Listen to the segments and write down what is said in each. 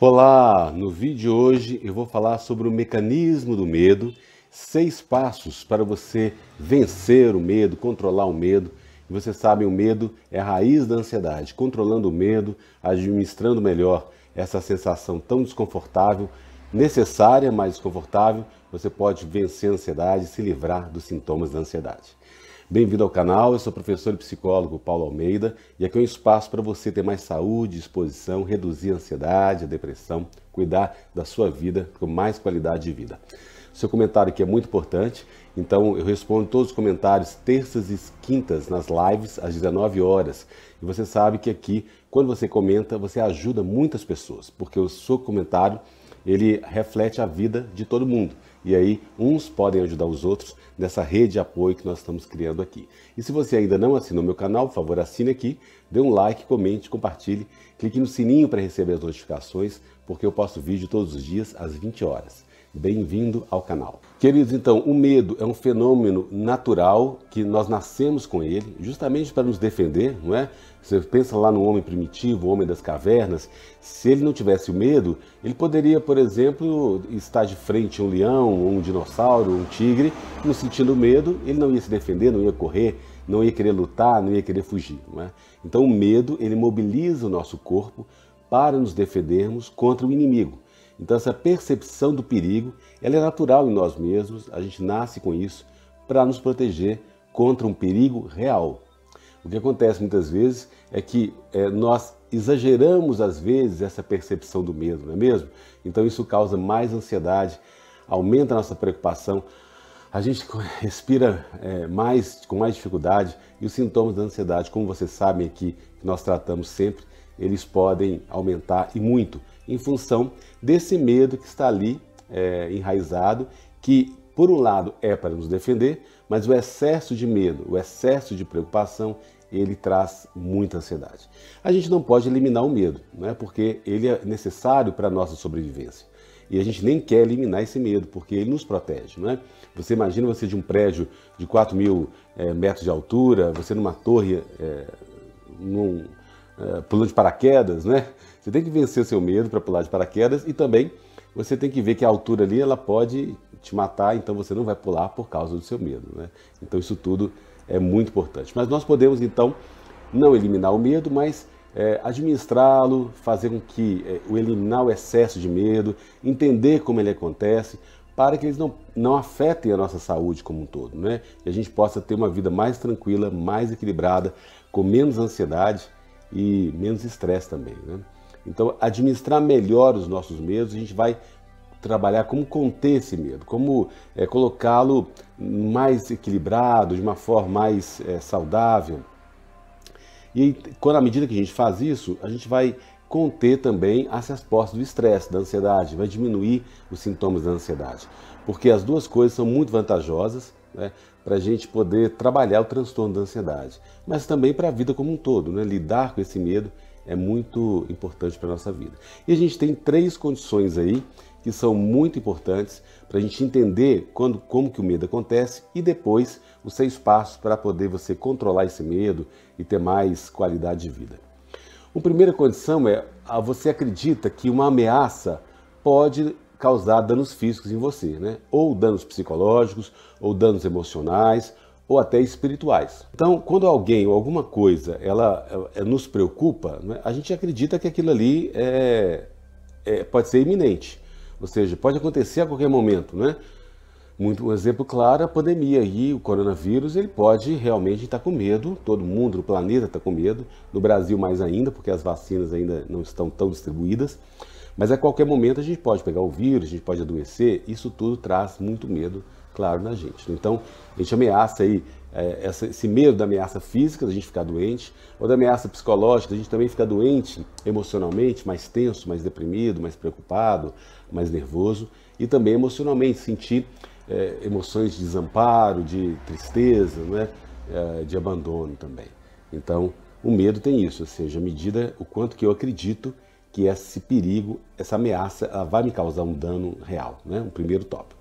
Olá! No vídeo de hoje eu vou falar sobre o mecanismo do medo, seis passos para você vencer o medo, controlar o medo. Você sabe o medo é a raiz da ansiedade. Controlando o medo, administrando melhor essa sensação tão desconfortável, necessária, mas desconfortável, você pode vencer a ansiedade e se livrar dos sintomas da ansiedade. Bem-vindo ao canal, eu sou o professor e psicólogo Paulo Almeida e aqui é um espaço para você ter mais saúde, disposição, reduzir a ansiedade, a depressão, cuidar da sua vida com mais qualidade de vida. Seu comentário aqui é muito importante, então eu respondo todos os comentários terças e quintas nas lives às 19 horas. E você sabe que aqui, quando você comenta, você ajuda muitas pessoas, porque o seu comentário ele reflete a vida de todo mundo. E aí, uns podem ajudar os outros nessa rede de apoio que nós estamos criando aqui. E se você ainda não assinou meu canal, por favor, assine aqui, dê um like, comente, compartilhe, clique no sininho para receber as notificações, porque eu posto vídeo todos os dias às 20 horas. Bem-vindo ao canal. Queridos, então, o medo é um fenômeno natural que nós nascemos com ele, justamente para nos defender, não é? Você pensa lá no homem primitivo, o homem das cavernas, se ele não tivesse o medo, ele poderia, por exemplo, estar de frente a um leão, um dinossauro, um tigre, não sentindo medo, ele não ia se defender, não ia correr, não ia querer lutar, não ia querer fugir, não é? Então, o medo, ele mobiliza o nosso corpo para nos defendermos contra o inimigo. Então essa percepção do perigo, ela é natural em nós mesmos, a gente nasce com isso para nos proteger contra um perigo real. O que acontece muitas vezes é que é, nós exageramos às vezes essa percepção do medo, não é mesmo? Então isso causa mais ansiedade, aumenta a nossa preocupação, a gente respira é, mais com mais dificuldade e os sintomas da ansiedade, como vocês sabem aqui, que nós tratamos sempre, eles podem aumentar e muito em função desse medo que está ali é, enraizado, que por um lado é para nos defender, mas o excesso de medo, o excesso de preocupação, ele traz muita ansiedade. A gente não pode eliminar o medo, né? porque ele é necessário para a nossa sobrevivência. E a gente nem quer eliminar esse medo, porque ele nos protege. Né? Você imagina você de um prédio de 4 mil é, metros de altura, você numa torre, é, num é, pulando de paraquedas, né? Você tem que vencer seu medo para pular de paraquedas e também você tem que ver que a altura ali ela pode te matar, então você não vai pular por causa do seu medo. Né? Então isso tudo é muito importante. Mas nós podemos então não eliminar o medo, mas é, administrá-lo, fazer com que é, o eliminar o excesso de medo, entender como ele acontece, para que eles não, não afetem a nossa saúde como um todo, né? E a gente possa ter uma vida mais tranquila, mais equilibrada, com menos ansiedade e menos estresse também, né? Então, administrar melhor os nossos medos, a gente vai trabalhar como conter esse medo, como é, colocá-lo mais equilibrado, de uma forma mais é, saudável. E quando à medida que a gente faz isso, a gente vai conter também as respostas do estresse, da ansiedade, vai diminuir os sintomas da ansiedade, porque as duas coisas são muito vantajosas né, para a gente poder trabalhar o transtorno da ansiedade, mas também para a vida como um todo, né, lidar com esse medo é muito importante para a nossa vida. E a gente tem três condições aí que são muito importantes para a gente entender quando, como que o medo acontece e depois os seis passos para poder você controlar esse medo e ter mais qualidade de vida. A primeira condição é ah, você acredita que uma ameaça pode causar danos físicos em você, né? Ou danos psicológicos, ou danos emocionais, ou até espirituais. Então, quando alguém ou alguma coisa ela, ela eh, nos preocupa, né, a gente acredita que aquilo ali é, é, pode ser iminente, ou seja, pode acontecer a qualquer momento, né? Muito, um exemplo claro, a pandemia aí, o coronavírus, ele pode realmente estar com medo, todo mundo, do planeta está com medo, no Brasil mais ainda, porque as vacinas ainda não estão tão distribuídas, mas a qualquer momento a gente pode pegar o vírus, a gente pode adoecer, isso tudo traz muito medo claro na gente. Né? Então, a gente ameaça aí é, essa, esse medo da ameaça física, da gente ficar doente, ou da ameaça psicológica, da gente também ficar doente emocionalmente, mais tenso, mais deprimido, mais preocupado, mais nervoso, e também emocionalmente, sentir é, emoções de desamparo, de tristeza, né? É, de abandono também. Então, o medo tem isso, ou seja, à medida o quanto que eu acredito que esse perigo, essa ameaça, vai me causar um dano real, né? um primeiro tópico.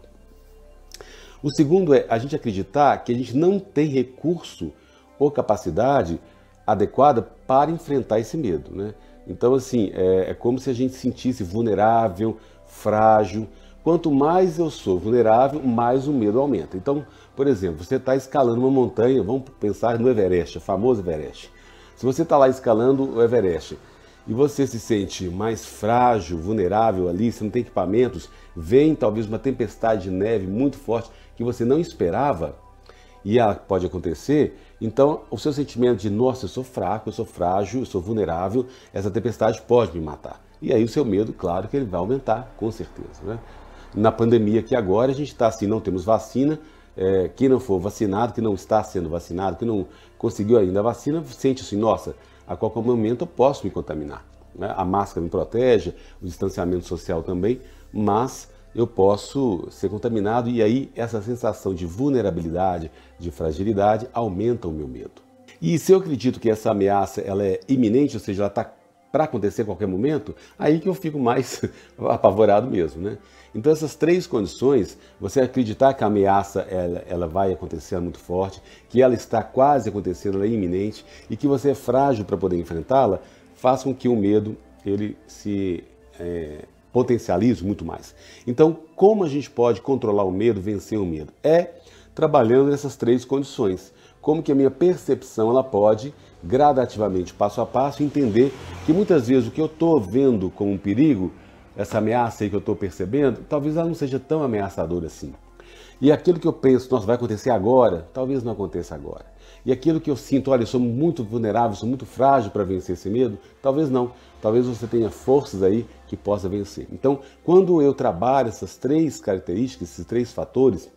O segundo é a gente acreditar que a gente não tem recurso ou capacidade adequada para enfrentar esse medo. Né? Então, assim, é, é como se a gente se sentisse vulnerável, frágil. Quanto mais eu sou vulnerável, mais o medo aumenta. Então, por exemplo, você está escalando uma montanha, vamos pensar no Everest, o famoso Everest. Se você está lá escalando o Everest e você se sente mais frágil, vulnerável ali, você não tem equipamentos, vem talvez uma tempestade de neve muito forte, que você não esperava, e ela pode acontecer, então o seu sentimento de nossa, eu sou fraco, eu sou frágil, eu sou vulnerável, essa tempestade pode me matar. E aí o seu medo, claro que ele vai aumentar, com certeza. Né? Na pandemia que agora a gente está assim, não temos vacina, é, quem não for vacinado, que não está sendo vacinado, que não conseguiu ainda a vacina, sente assim, nossa, a qualquer momento eu posso me contaminar. Né? A máscara me protege, o distanciamento social também, mas eu posso ser contaminado e aí essa sensação de vulnerabilidade, de fragilidade aumenta o meu medo. E se eu acredito que essa ameaça ela é iminente, ou seja, ela está para acontecer a qualquer momento, aí que eu fico mais apavorado mesmo, né? Então essas três condições, você acreditar que a ameaça ela, ela vai acontecer ela é muito forte, que ela está quase acontecendo, ela é iminente e que você é frágil para poder enfrentá-la, faz com que o medo ele se é, potencializo muito mais. Então, como a gente pode controlar o medo, vencer o medo? É trabalhando nessas três condições. Como que a minha percepção ela pode gradativamente, passo a passo, entender que muitas vezes o que eu estou vendo como um perigo, essa ameaça aí que eu estou percebendo, talvez ela não seja tão ameaçadora assim. E aquilo que eu penso, nossa, vai acontecer agora, talvez não aconteça agora. E aquilo que eu sinto, olha, eu sou muito vulnerável, sou muito frágil para vencer esse medo, talvez não talvez você tenha forças aí que possa vencer. Então, quando eu trabalho essas três características, esses três fatores,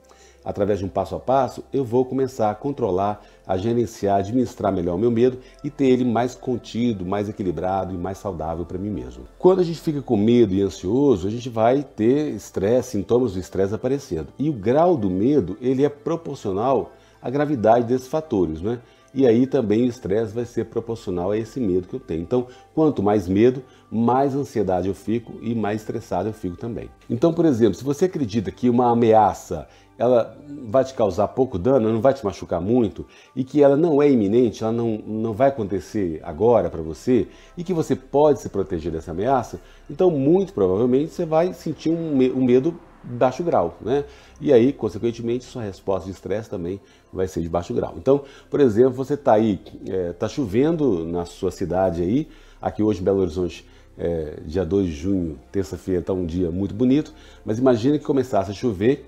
através de um passo a passo, eu vou começar a controlar, a gerenciar, administrar melhor o meu medo e ter ele mais contido, mais equilibrado e mais saudável para mim mesmo. Quando a gente fica com medo e ansioso, a gente vai ter estresse, sintomas do estresse aparecendo. E o grau do medo, ele é proporcional à gravidade desses fatores, né? E aí também o estresse vai ser proporcional a esse medo que eu tenho. Então, quanto mais medo, mais ansiedade eu fico e mais estressado eu fico também. Então, por exemplo, se você acredita que uma ameaça ela vai te causar pouco dano, não vai te machucar muito e que ela não é iminente, ela não, não vai acontecer agora para você e que você pode se proteger dessa ameaça, então muito provavelmente você vai sentir um, um medo baixo grau, né? E aí, consequentemente, sua resposta de estresse também vai ser de baixo grau. Então, por exemplo, você está aí, está é, tá chovendo na sua cidade aí, aqui hoje em Belo Horizonte, é, dia 2 de junho, terça-feira, está um dia muito bonito, mas imagine que começasse a chover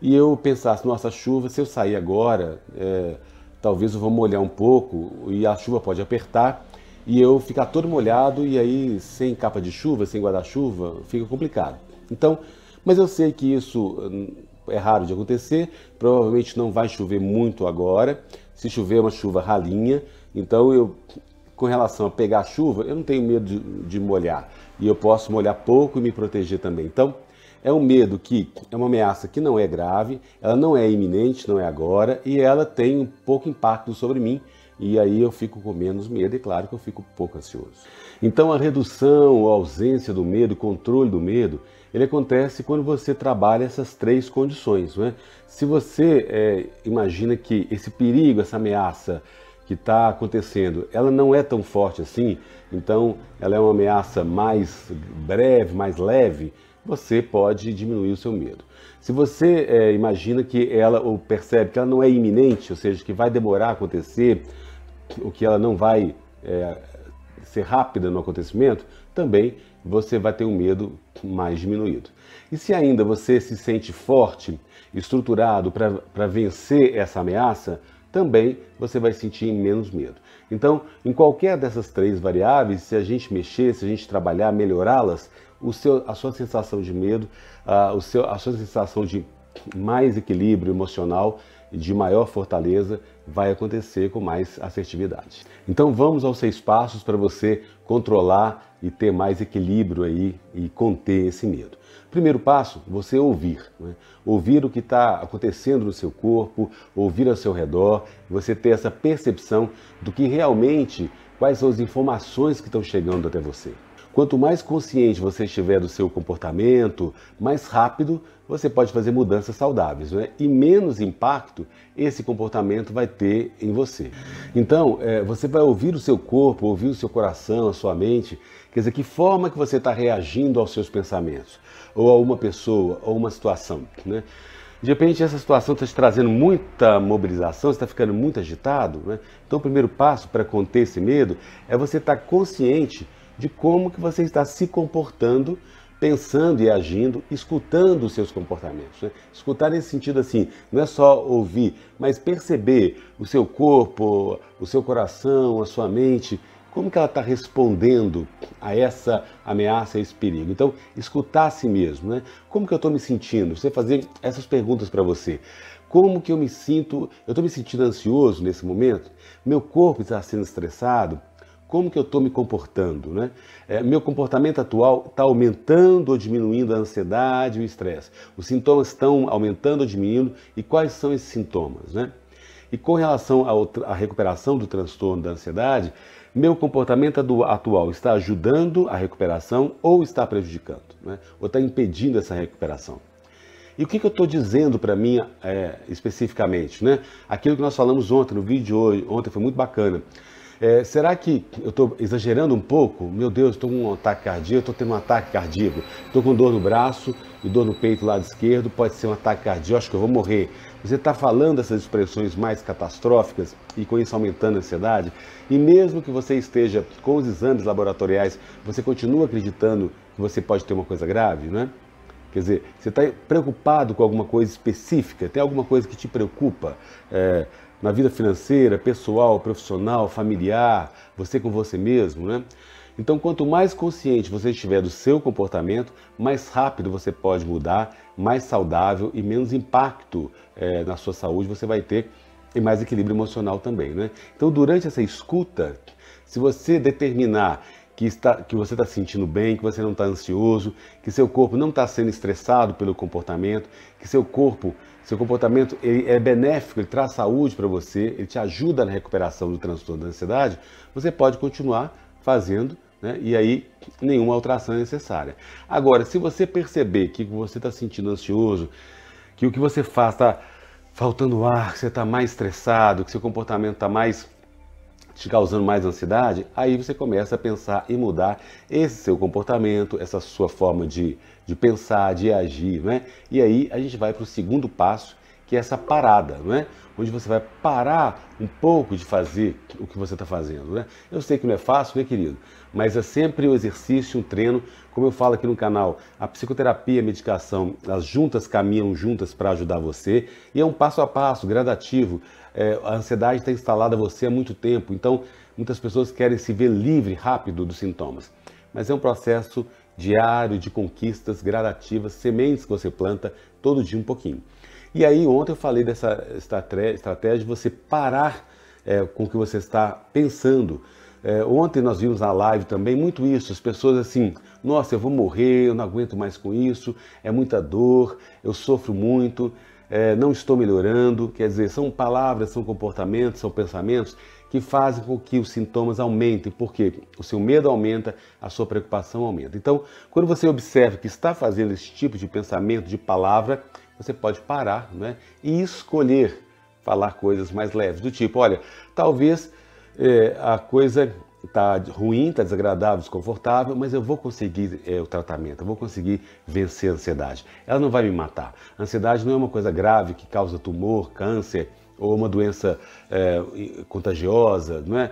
e eu pensasse, nossa, chuva, se eu sair agora, é, talvez eu vou molhar um pouco e a chuva pode apertar e eu ficar todo molhado e aí sem capa de chuva, sem guarda-chuva, fica complicado. Então, mas eu sei que isso hum, é raro de acontecer, provavelmente não vai chover muito agora. Se chover, é uma chuva ralinha. Então, eu, com relação a pegar chuva, eu não tenho medo de, de molhar. E eu posso molhar pouco e me proteger também. Então, é um medo que é uma ameaça que não é grave, ela não é iminente, não é agora, e ela tem um pouco impacto sobre mim, e aí eu fico com menos medo, e claro que eu fico pouco ansioso. Então a redução, a ausência do medo, o controle do medo ele acontece quando você trabalha essas três condições. Né? Se você é, imagina que esse perigo, essa ameaça que está acontecendo, ela não é tão forte assim, então ela é uma ameaça mais breve, mais leve, você pode diminuir o seu medo. Se você é, imagina que ela ou percebe que ela não é iminente, ou seja, que vai demorar a acontecer, ou que ela não vai é, ser rápida no acontecimento, também você vai ter um medo mais diminuído. E se ainda você se sente forte, estruturado para vencer essa ameaça, também você vai sentir menos medo. Então, em qualquer dessas três variáveis, se a gente mexer, se a gente trabalhar, melhorá-las, a sua sensação de medo, a, o seu, a sua sensação de mais equilíbrio emocional, de maior fortaleza, vai acontecer com mais assertividade. Então, vamos aos seis passos para você controlar e ter mais equilíbrio aí e conter esse medo. Primeiro passo, você ouvir. Né? Ouvir o que está acontecendo no seu corpo, ouvir ao seu redor, você ter essa percepção do que realmente, quais são as informações que estão chegando até você. Quanto mais consciente você estiver do seu comportamento, mais rápido você pode fazer mudanças saudáveis né? e menos impacto esse comportamento vai ter em você. Então, é, você vai ouvir o seu corpo, ouvir o seu coração, a sua mente Quer dizer, que forma que você está reagindo aos seus pensamentos, ou a uma pessoa, ou uma situação. Né? De repente, essa situação está te trazendo muita mobilização, você está ficando muito agitado. Né? Então, o primeiro passo para conter esse medo é você estar tá consciente de como que você está se comportando pensando e agindo, escutando os seus comportamentos. Né? Escutar nesse sentido assim, não é só ouvir, mas perceber o seu corpo, o seu coração, a sua mente como que ela está respondendo a essa ameaça, a esse perigo? Então, escutar a si mesmo, né? Como que eu estou me sentindo? Você fazer essas perguntas para você. Como que eu me sinto? Eu estou me sentindo ansioso nesse momento? Meu corpo está sendo estressado? Como que eu estou me comportando? Né? É, meu comportamento atual está aumentando ou diminuindo a ansiedade e o estresse? Os sintomas estão aumentando ou diminuindo? E quais são esses sintomas? Né? E com relação à recuperação do transtorno da ansiedade, meu comportamento é atual está ajudando a recuperação ou está prejudicando, né? ou está impedindo essa recuperação. E o que, que eu estou dizendo para mim é, especificamente? Né? Aquilo que nós falamos ontem, no vídeo de hoje, ontem foi muito bacana. É, será que eu estou exagerando um pouco? Meu Deus, estou com um ataque cardíaco, estou tendo um ataque cardíaco, estou com dor no braço, e dor no peito lado esquerdo, pode ser um ataque cardíaco, eu vou morrer. Você está falando essas expressões mais catastróficas e com isso aumentando a ansiedade? E mesmo que você esteja com os exames laboratoriais, você continua acreditando que você pode ter uma coisa grave, né? Quer dizer, você está preocupado com alguma coisa específica, tem alguma coisa que te preocupa é, na vida financeira, pessoal, profissional, familiar, você com você mesmo, né? Então, quanto mais consciente você estiver do seu comportamento, mais rápido você pode mudar, mais saudável e menos impacto é, na sua saúde você vai ter e mais equilíbrio emocional também, né? Então, durante essa escuta, se você determinar que, está, que você está sentindo bem, que você não está ansioso, que seu corpo não está sendo estressado pelo comportamento, que seu corpo, seu comportamento ele é benéfico, ele traz saúde para você, ele te ajuda na recuperação do transtorno da ansiedade, você pode continuar fazendo né? E aí, nenhuma alteração é necessária. Agora, se você perceber que você está sentindo ansioso, que o que você faz está faltando ar, que você está mais estressado, que seu comportamento está mais te causando mais ansiedade, aí você começa a pensar e mudar esse seu comportamento, essa sua forma de, de pensar, de agir, né? E aí a gente vai para o segundo passo, que é essa parada, não é? onde você vai parar um pouco de fazer o que você está fazendo. Né? Eu sei que não é fácil, né, querido? Mas é sempre um exercício, um treino. Como eu falo aqui no canal, a psicoterapia e a medicação, as juntas caminham juntas para ajudar você e é um passo a passo, gradativo. É, a ansiedade está instalada em você há muito tempo, então muitas pessoas querem se ver livre rápido dos sintomas. Mas é um processo diário de conquistas gradativas, sementes que você planta todo dia um pouquinho. E aí ontem eu falei dessa estratégia de você parar é, com o que você está pensando. É, ontem nós vimos na live também muito isso, as pessoas assim, nossa, eu vou morrer, eu não aguento mais com isso, é muita dor, eu sofro muito, é, não estou melhorando. Quer dizer, são palavras, são comportamentos, são pensamentos que fazem com que os sintomas aumentem, porque o seu medo aumenta, a sua preocupação aumenta. Então, quando você observa que está fazendo esse tipo de pensamento, de palavra, você pode parar né, e escolher falar coisas mais leves, do tipo, olha, talvez é, a coisa está ruim, está desagradável, desconfortável, mas eu vou conseguir é, o tratamento, eu vou conseguir vencer a ansiedade. Ela não vai me matar. A ansiedade não é uma coisa grave que causa tumor, câncer ou uma doença é, contagiosa, não é?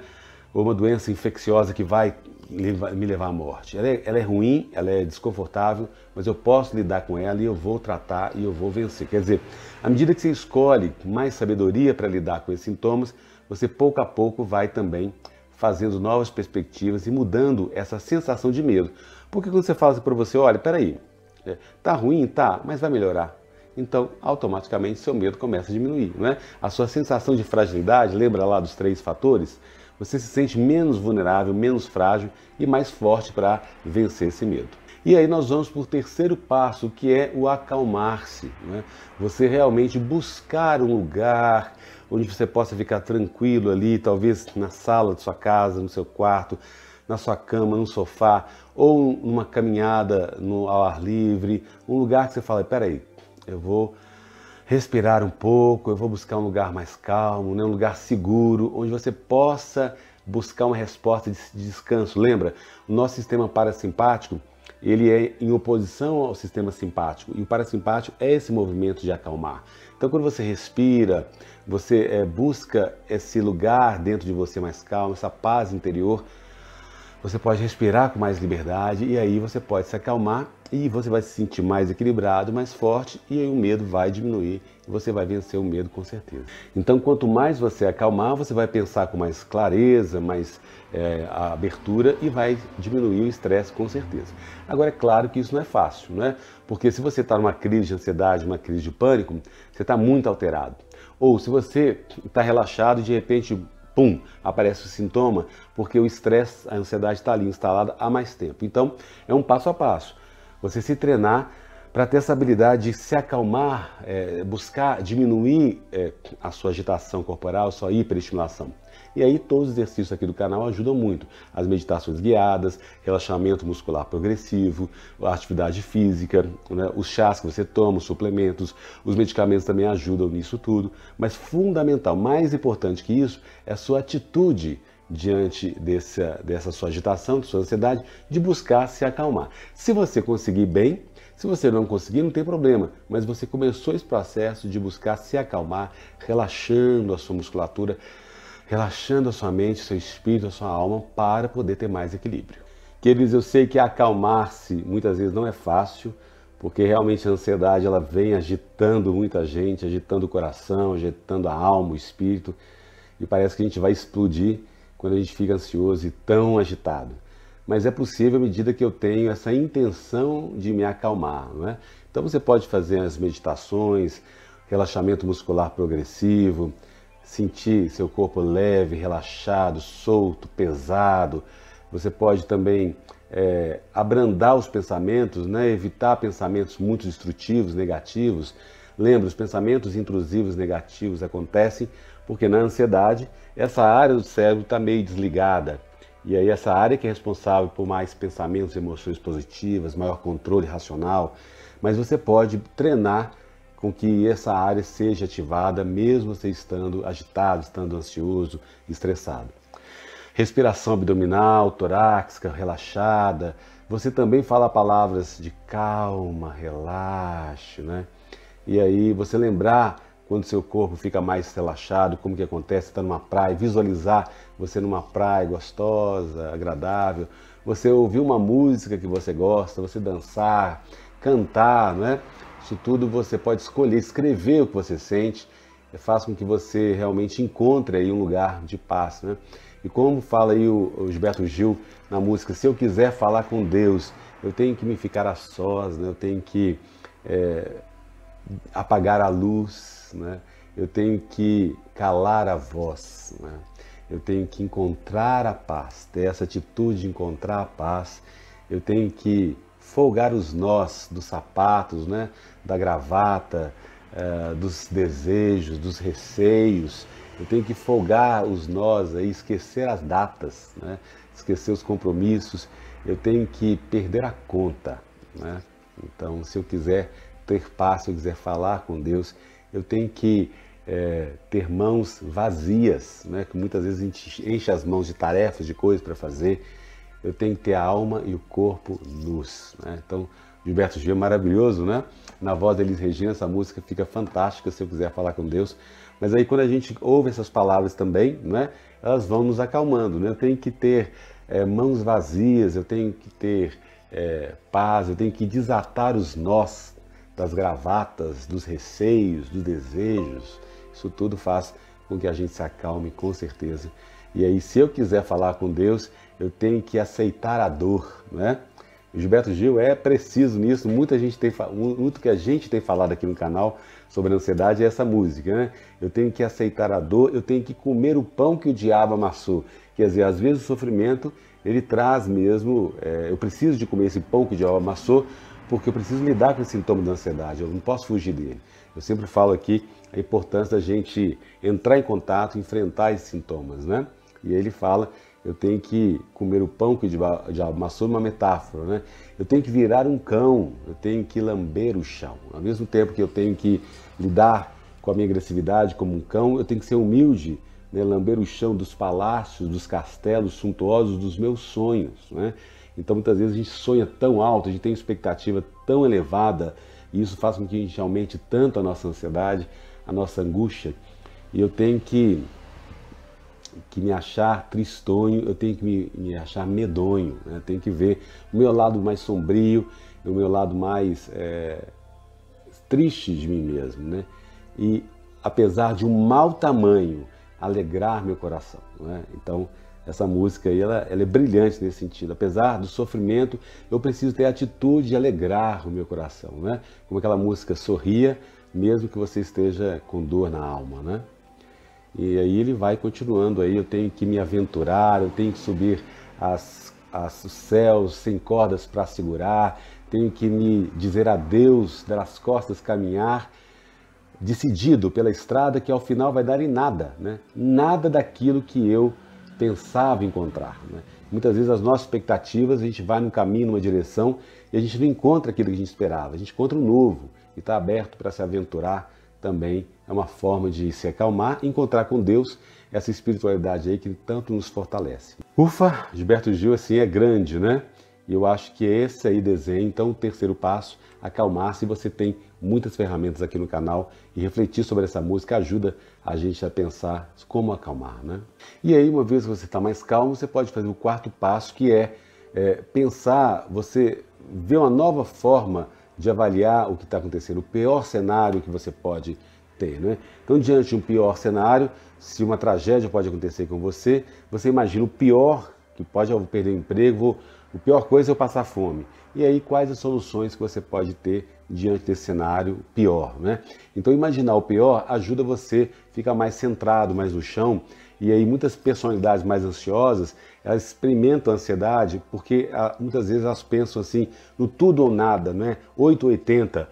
ou uma doença infecciosa que vai me levar à morte. Ela é, ela é, ruim, ela é desconfortável, mas eu posso lidar com ela e eu vou tratar e eu vou vencer. Quer dizer, à medida que você escolhe mais sabedoria para lidar com esses sintomas, você pouco a pouco vai também fazendo novas perspectivas e mudando essa sensação de medo. Porque quando você fala assim para você, olha, peraí, é, tá ruim, tá, mas vai melhorar. Então, automaticamente seu medo começa a diminuir, né? A sua sensação de fragilidade, lembra lá dos três fatores? você se sente menos vulnerável, menos frágil e mais forte para vencer esse medo. E aí nós vamos para o terceiro passo, que é o acalmar-se. Né? Você realmente buscar um lugar onde você possa ficar tranquilo ali, talvez na sala de sua casa, no seu quarto, na sua cama, no sofá, ou numa caminhada no, ao ar livre, um lugar que você fala, peraí, eu vou respirar um pouco, eu vou buscar um lugar mais calmo, né? um lugar seguro, onde você possa buscar uma resposta de descanso. Lembra, o nosso sistema parasimpático, ele é em oposição ao sistema simpático, e o parasimpático é esse movimento de acalmar. Então, quando você respira, você é, busca esse lugar dentro de você mais calmo, essa paz interior, você pode respirar com mais liberdade e aí você pode se acalmar e você vai se sentir mais equilibrado, mais forte e aí o medo vai diminuir e você vai vencer o medo com certeza. Então, quanto mais você acalmar, você vai pensar com mais clareza, mais é, abertura e vai diminuir o estresse com certeza. Agora, é claro que isso não é fácil, né? Porque se você está numa crise de ansiedade, uma crise de pânico, você está muito alterado. Ou se você está relaxado e de repente pum, aparece o sintoma, porque o estresse, a ansiedade está ali instalada há mais tempo. Então, é um passo a passo. Você se treinar para ter essa habilidade de se acalmar, é, buscar diminuir é, a sua agitação corporal, sua hiperestimulação. E aí todos os exercícios aqui do canal ajudam muito. As meditações guiadas, relaxamento muscular progressivo, a atividade física, né? os chás que você toma, os suplementos, os medicamentos também ajudam nisso tudo. Mas fundamental, mais importante que isso, é a sua atitude diante dessa, dessa sua agitação, da sua ansiedade, de buscar se acalmar. Se você conseguir bem, se você não conseguir, não tem problema, mas você começou esse processo de buscar se acalmar, relaxando a sua musculatura, relaxando a sua mente, seu espírito, a sua alma, para poder ter mais equilíbrio. Queridos, eu sei que acalmar-se muitas vezes não é fácil, porque realmente a ansiedade ela vem agitando muita gente, agitando o coração, agitando a alma, o espírito, e parece que a gente vai explodir quando a gente fica ansioso e tão agitado. Mas é possível à medida que eu tenho essa intenção de me acalmar. Não é? Então você pode fazer as meditações, relaxamento muscular progressivo, sentir seu corpo leve, relaxado, solto, pesado. Você pode também é, abrandar os pensamentos, né? evitar pensamentos muito destrutivos, negativos. Lembra, os pensamentos intrusivos negativos acontecem porque na ansiedade essa área do cérebro está meio desligada. E aí essa área que é responsável por mais pensamentos e emoções positivas, maior controle racional, mas você pode treinar com que essa área seja ativada mesmo você estando agitado, estando ansioso, estressado. Respiração abdominal, torácica, relaxada. Você também fala palavras de calma, relaxe, né? E aí você lembrar quando seu corpo fica mais relaxado, como que acontece, está numa praia, visualizar você numa praia gostosa, agradável, você ouvir uma música que você gosta, você dançar, cantar, né? Isso tudo você pode escolher, escrever o que você sente, é, faz com que você realmente encontre aí um lugar de paz, né? E como fala aí o Gilberto Gil na música, se eu quiser falar com Deus, eu tenho que me ficar a sós, né? eu tenho que é, apagar a luz, né? eu tenho que calar a voz, né? eu tenho que encontrar a paz, ter essa atitude de encontrar a paz, eu tenho que folgar os nós dos sapatos, né? da gravata, uh, dos desejos, dos receios, eu tenho que folgar os nós aí, esquecer as datas, né? esquecer os compromissos, eu tenho que perder a conta. Né? Então, se eu quiser ter paz, se eu quiser falar com Deus, eu tenho que é, ter mãos vazias, né? que muitas vezes a gente enche as mãos de tarefas, de coisas para fazer. Eu tenho que ter a alma e o corpo nus. Né? Então, Gilberto Gil é maravilhoso, né? Na voz da Elis Regina, essa música fica fantástica se eu quiser falar com Deus. Mas aí quando a gente ouve essas palavras também, né, elas vão nos acalmando. Né? Eu tenho que ter é, mãos vazias, eu tenho que ter é, paz, eu tenho que desatar os nós das gravatas, dos receios, dos desejos. Isso tudo faz com que a gente se acalme com certeza. E aí, se eu quiser falar com Deus, eu tenho que aceitar a dor, né? Gilberto Gil é preciso nisso. Muita gente tem muito que a gente tem falado aqui no canal sobre ansiedade é essa música, né? Eu tenho que aceitar a dor, eu tenho que comer o pão que o diabo amassou. Quer dizer, às vezes o sofrimento ele traz mesmo, é, eu preciso de comer esse pão que o diabo amassou porque eu preciso lidar com esse sintoma da ansiedade, eu não posso fugir dele. Eu sempre falo aqui a importância da gente entrar em contato, enfrentar esses sintomas, né? E aí ele fala, eu tenho que comer o pão que o diabo amassou, uma metáfora, né? Eu tenho que virar um cão, eu tenho que lamber o chão. Ao mesmo tempo que eu tenho que lidar com a minha agressividade como um cão, eu tenho que ser humilde né, lamber o chão dos palácios, dos castelos suntuosos dos meus sonhos. Né? Então, muitas vezes a gente sonha tão alto, a gente tem expectativa tão elevada, e isso faz com que a gente aumente tanto a nossa ansiedade, a nossa angústia. E eu tenho que, que me achar tristonho, eu tenho que me, me achar medonho, né? eu tenho que ver o meu lado mais sombrio, o meu lado mais é, triste de mim mesmo. Né? E apesar de um mau tamanho, alegrar meu coração. É? Então, essa música aí, ela, ela, é brilhante nesse sentido. Apesar do sofrimento, eu preciso ter a atitude de alegrar o meu coração. Né? Como aquela música Sorria, mesmo que você esteja com dor na alma. Né? E aí ele vai continuando aí, eu tenho que me aventurar, eu tenho que subir as, as, os céus sem cordas para segurar, tenho que me dizer adeus, dar as costas, caminhar decidido pela estrada que ao final vai dar em nada, né? nada daquilo que eu pensava encontrar. Né? Muitas vezes as nossas expectativas, a gente vai num caminho, numa direção e a gente não encontra aquilo que a gente esperava, a gente encontra o um novo e está aberto para se aventurar também é uma forma de se acalmar e encontrar com Deus essa espiritualidade aí que tanto nos fortalece. Ufa, Gilberto Gil assim é grande, né? E eu acho que esse aí desenho, então o terceiro passo, acalmar-se. Você tem muitas ferramentas aqui no canal e refletir sobre essa música ajuda a gente a pensar como acalmar, né? E aí, uma vez que você está mais calmo, você pode fazer o quarto passo, que é, é pensar, você vê uma nova forma de avaliar o que está acontecendo, o pior cenário que você pode ter, né? Então, diante de um pior cenário, se uma tragédia pode acontecer com você, você imagina o pior que pode eu perder o emprego, vou, a pior coisa é eu passar fome. E aí, quais as soluções que você pode ter diante desse cenário pior, né? Então, imaginar o pior ajuda você a ficar mais centrado, mais no chão. E aí, muitas personalidades mais ansiosas, elas experimentam ansiedade porque ah, muitas vezes elas pensam assim, no tudo ou nada, né? 880.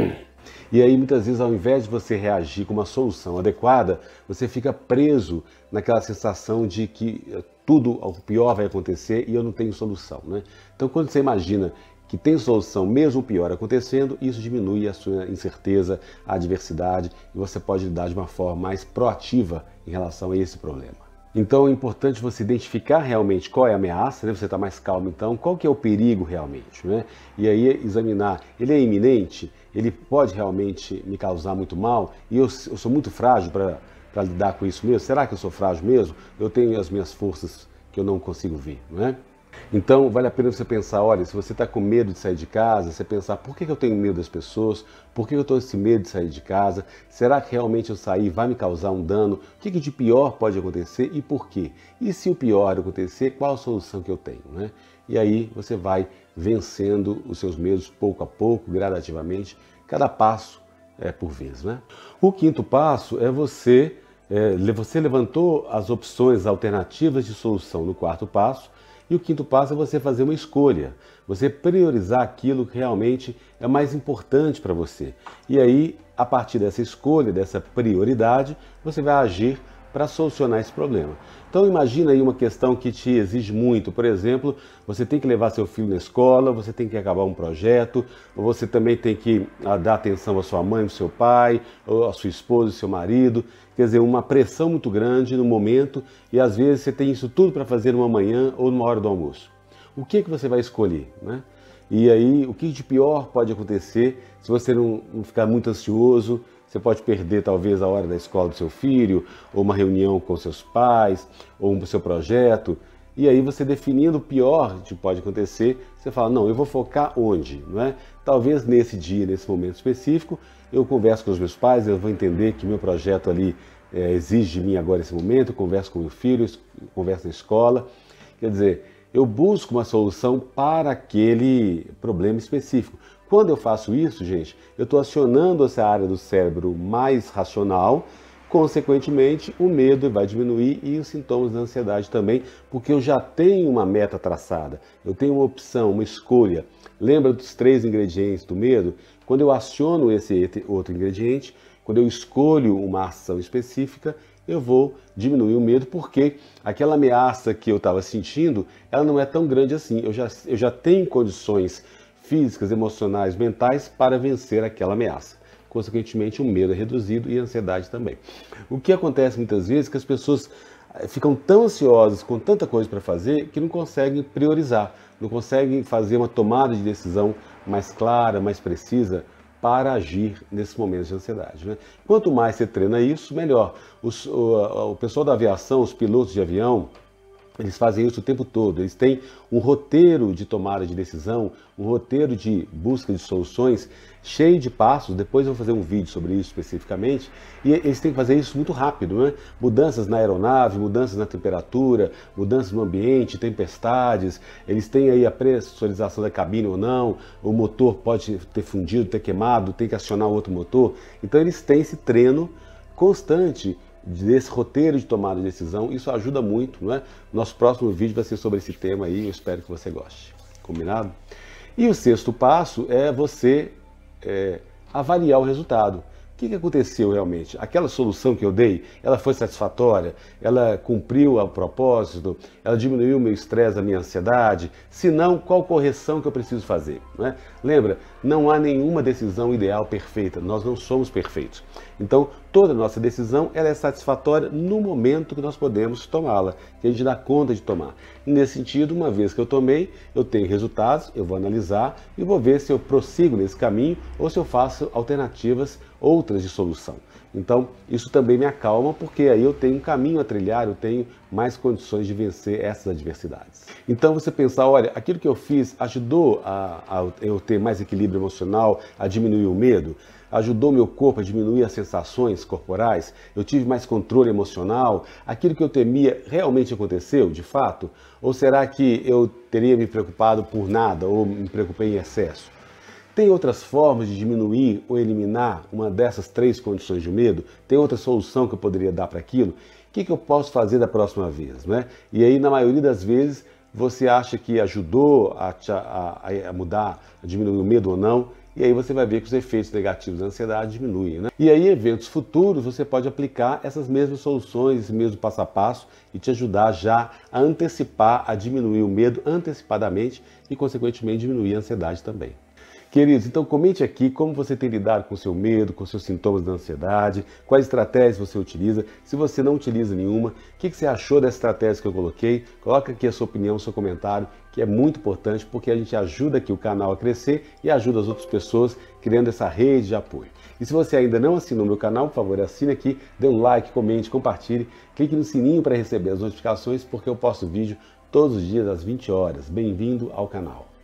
E aí, muitas vezes, ao invés de você reagir com uma solução adequada, você fica preso naquela sensação de que eh, tudo o pior vai acontecer e eu não tenho solução. Né? Então, quando você imagina que tem solução, mesmo o pior acontecendo, isso diminui a sua incerteza, a adversidade e você pode lidar de uma forma mais proativa em relação a esse problema. Então é importante você identificar realmente qual é a ameaça, né? você está mais calmo então, qual que é o perigo realmente, né? E aí examinar, ele é iminente, ele pode realmente me causar muito mal e eu, eu sou muito frágil para lidar com isso mesmo? Será que eu sou frágil mesmo? Eu tenho as minhas forças que eu não consigo ver, não é? Então, vale a pena você pensar, olha, se você está com medo de sair de casa, você pensar, por que eu tenho medo das pessoas? Por que eu estou esse medo de sair de casa? Será que realmente eu sair vai me causar um dano? O que, que de pior pode acontecer e por quê? E se o pior acontecer, qual a solução que eu tenho? Né? E aí você vai vencendo os seus medos pouco a pouco, gradativamente, cada passo é por vez. Né? O quinto passo é você, é, você levantou as opções alternativas de solução no quarto passo, e o quinto passo é você fazer uma escolha, você priorizar aquilo que realmente é mais importante para você. E aí, a partir dessa escolha, dessa prioridade, você vai agir para solucionar esse problema. Então imagina aí uma questão que te exige muito, por exemplo, você tem que levar seu filho na escola, você tem que acabar um projeto, você também tem que ah, dar atenção à sua mãe, ao seu pai, à sua esposa, ao seu marido, quer dizer, uma pressão muito grande no momento e às vezes você tem isso tudo para fazer numa manhã ou numa hora do almoço. O que é que você vai escolher, né? E aí, o que de pior pode acontecer se você não ficar muito ansioso, você pode perder talvez a hora da escola do seu filho, ou uma reunião com seus pais, ou um seu projeto. E aí você definindo o pior que pode acontecer, você fala, não, eu vou focar onde, não é? Talvez nesse dia, nesse momento específico, eu converso com os meus pais, eu vou entender que meu projeto ali é, exige de mim agora esse momento, eu converso com meu filho, converso na escola. Quer dizer, eu busco uma solução para aquele problema específico. Quando eu faço isso, gente, eu estou acionando essa área do cérebro mais racional, consequentemente, o medo vai diminuir e os sintomas da ansiedade também, porque eu já tenho uma meta traçada, eu tenho uma opção, uma escolha. Lembra dos três ingredientes do medo? Quando eu aciono esse outro ingrediente, quando eu escolho uma ação específica, eu vou diminuir o medo, porque aquela ameaça que eu estava sentindo, ela não é tão grande assim. Eu já, eu já tenho condições físicas, emocionais, mentais para vencer aquela ameaça. Consequentemente, o medo é reduzido e a ansiedade também. O que acontece muitas vezes é que as pessoas eh, ficam tão ansiosas com tanta coisa para fazer que não conseguem priorizar, não conseguem fazer uma tomada de decisão mais clara, mais precisa para agir nesses momentos de ansiedade. Né? Quanto mais você treina isso, melhor. Os, o, o pessoal da aviação, os pilotos de avião, eles fazem isso o tempo todo. Eles têm um roteiro de tomada de decisão, um roteiro de busca de soluções cheio de passos. Depois eu vou fazer um vídeo sobre isso especificamente. E eles têm que fazer isso muito rápido, né? Mudanças na aeronave, mudanças na temperatura, mudanças no ambiente, tempestades. Eles têm aí a pressurização da cabine ou não. O motor pode ter fundido, ter queimado, tem que acionar outro motor. Então eles têm esse treino constante desse roteiro de tomada de decisão, isso ajuda muito, não é? Nosso próximo vídeo vai ser sobre esse tema aí, eu espero que você goste. Combinado? E o sexto passo é você é, avaliar o resultado. O que, que aconteceu realmente? Aquela solução que eu dei, ela foi satisfatória? Ela cumpriu o propósito? Ela diminuiu o meu estresse, a minha ansiedade? Se não, qual correção que eu preciso fazer? Não é? Lembra? Não há nenhuma decisão ideal perfeita, nós não somos perfeitos. Então, toda nossa decisão ela é satisfatória no momento que nós podemos tomá-la, que a gente dá conta de tomar. E nesse sentido, uma vez que eu tomei, eu tenho resultados, eu vou analisar e vou ver se eu prossigo nesse caminho ou se eu faço alternativas outras de solução. Então, isso também me acalma, porque aí eu tenho um caminho a trilhar, eu tenho mais condições de vencer essas adversidades. Então, você pensar, olha, aquilo que eu fiz ajudou a, a eu ter mais equilíbrio emocional, a diminuir o medo, ajudou meu corpo a diminuir as sensações corporais, eu tive mais controle emocional, aquilo que eu temia realmente aconteceu, de fato? Ou será que eu teria me preocupado por nada ou me preocupei em excesso? Tem outras formas de diminuir ou eliminar uma dessas três condições de medo? Tem outra solução que eu poderia dar para aquilo? O que, que eu posso fazer da próxima vez? Né? E aí, na maioria das vezes, você acha que ajudou a, a, a mudar, a diminuir o medo ou não, e aí você vai ver que os efeitos negativos da ansiedade diminuem. Né? E aí, em eventos futuros, você pode aplicar essas mesmas soluções, esse mesmo passo a passo e te ajudar já a antecipar, a diminuir o medo antecipadamente e, consequentemente, diminuir a ansiedade também. Queridos, então comente aqui como você tem lidado com seu medo, com seus sintomas da ansiedade, quais estratégias você utiliza, se você não utiliza nenhuma, o que, que você achou dessa estratégia que eu coloquei, coloca aqui a sua opinião, seu comentário, que é muito importante porque a gente ajuda aqui o canal a crescer e ajuda as outras pessoas criando essa rede de apoio. E se você ainda não assinou meu canal, por favor, assine aqui, dê um like, comente, compartilhe, clique no sininho para receber as notificações porque eu posto vídeo todos os dias às 20 horas. Bem-vindo ao canal.